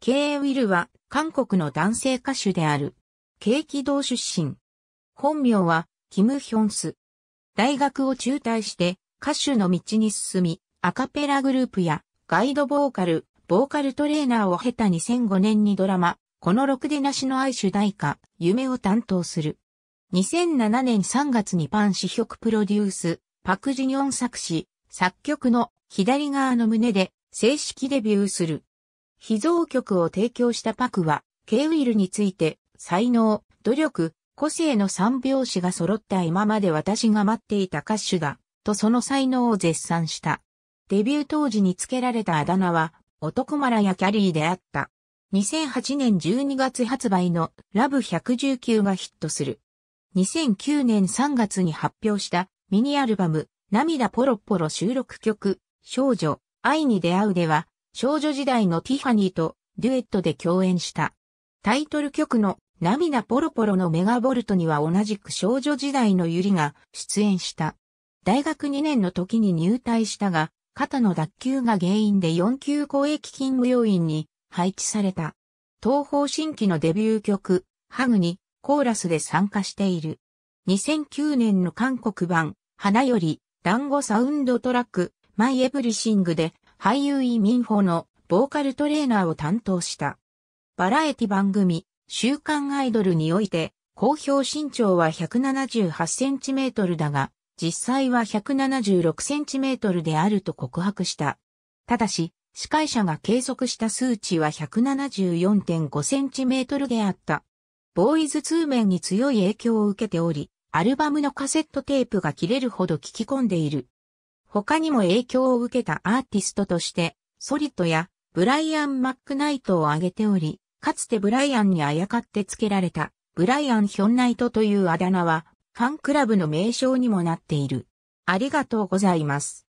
K. ウィルは韓国の男性歌手である。軽気道出身。本名はキム・ヒョンス。大学を中退して歌手の道に進み、アカペラグループやガイドボーカル、ボーカルトレーナーを経た2005年にドラマ、このろくでなしの愛主題歌、夢を担当する。2007年3月にパン・シヒョクプロデュース、パク・ジニョン作詞、作曲の左側の胸で正式デビューする。秘蔵曲を提供したパクは、K ウィルについて、才能、努力、個性の三拍子が揃った今まで私が待っていた歌手だ、とその才能を絶賛した。デビュー当時に付けられたあだ名は、男マラやキャリーであった。2008年12月発売のラブ119がヒットする。2009年3月に発表したミニアルバム、涙ポロポロ収録曲、少女、愛に出会うでは、少女時代のティファニーとデュエットで共演した。タイトル曲の涙ポロポロのメガボルトには同じく少女時代のユリが出演した。大学2年の時に入隊したが、肩の脱臼が原因で4級公益勤務要員に配置された。東方新規のデビュー曲、ハグにコーラスで参加している。2009年の韓国版、花より団子サウンドトラック、マイエブリシングで俳優イ・ミンホのボーカルトレーナーを担当した。バラエティ番組、週刊アイドルにおいて、公表身長は 178cm だが、実際は 176cm であると告白した。ただし、司会者が計測した数値は 174.5cm であった。ボーイズ2面に強い影響を受けており、アルバムのカセットテープが切れるほど聞き込んでいる。他にも影響を受けたアーティストとして、ソリッドやブライアン・マックナイトを挙げており、かつてブライアンにあやかって付けられた、ブライアン・ヒョンナイトというあだ名は、ファンクラブの名称にもなっている。ありがとうございます。